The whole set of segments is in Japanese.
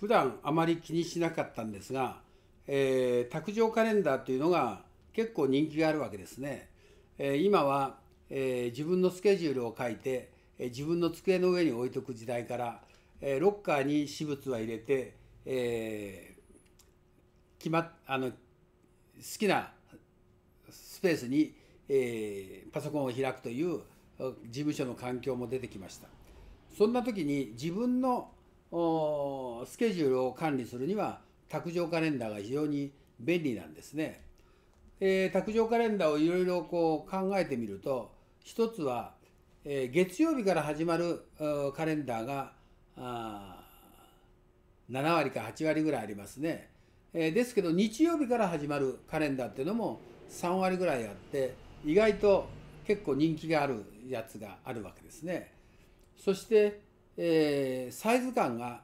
普段あまり気にしなかったんですが、えー、卓上カレンダーというのが結構人気があるわけですね。えー、今は、えー、自分のスケジュールを書いて、え自分の机の上に置いとく時代から、えロッカーに私物は入れて、え決まあの好きなスペースに、えパソコンを開くという事務所の環境も出てきました。そんな時に自分のスケジュールを管理するには卓上カレンダーが非常に便利なんですね。えー、卓上カレンダーをいろいろこう考えてみると一つは、えー、月曜日から始まるカレンダーがあー7割か8割ぐらいありますね、えー、ですけど日曜日から始まるカレンダーっていうのも3割ぐらいあって意外と結構人気があるやつがあるわけですね。そしてえー、サイズ感が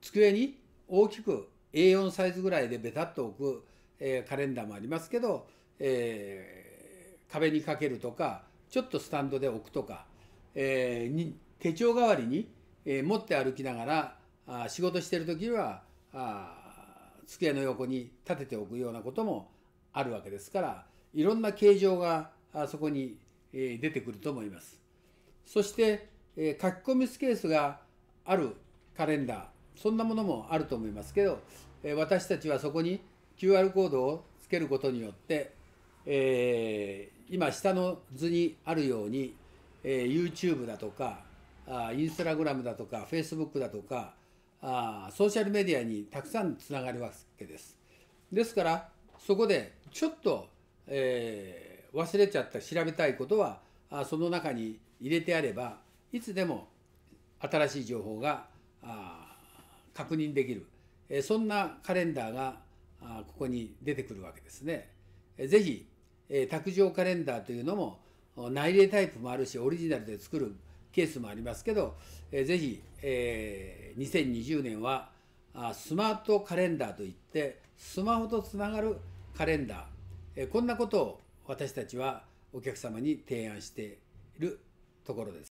机に大きく A4 サイズぐらいでベタっと置く、えー、カレンダーもありますけど、えー、壁にかけるとかちょっとスタンドで置くとか、えに手帳代わりに、え持って歩きながらあ仕事してる時にはあ机の横に立てておくようなこともあるわけですからいろんな形状があそこに、え出てくると思います。そして、えー、書き込みスペースがあるカレンダーそんなものもあると思いますけど、えー、私たちはそこに QR コードをつけることによって、えー、今下の図にあるように、えー、YouTube だとかあインスタグラムだとか Facebook だとかあソーシャルメディアにたくさんつながるわけです。ですからそこでちょっと、えー、忘れちゃった調べたいことはその中に入れてあればいつでも新しい情報が確認できるそんなカレンダーがここに出てくるわけですね。ぜひ卓上カレンダーというのも内例タイプもあるしオリジナルで作るケースもありますけどぜひ2020年はスマートカレンダーといってスマホとつながるカレンダーこんなことを私たちはお客様に提案しているところです。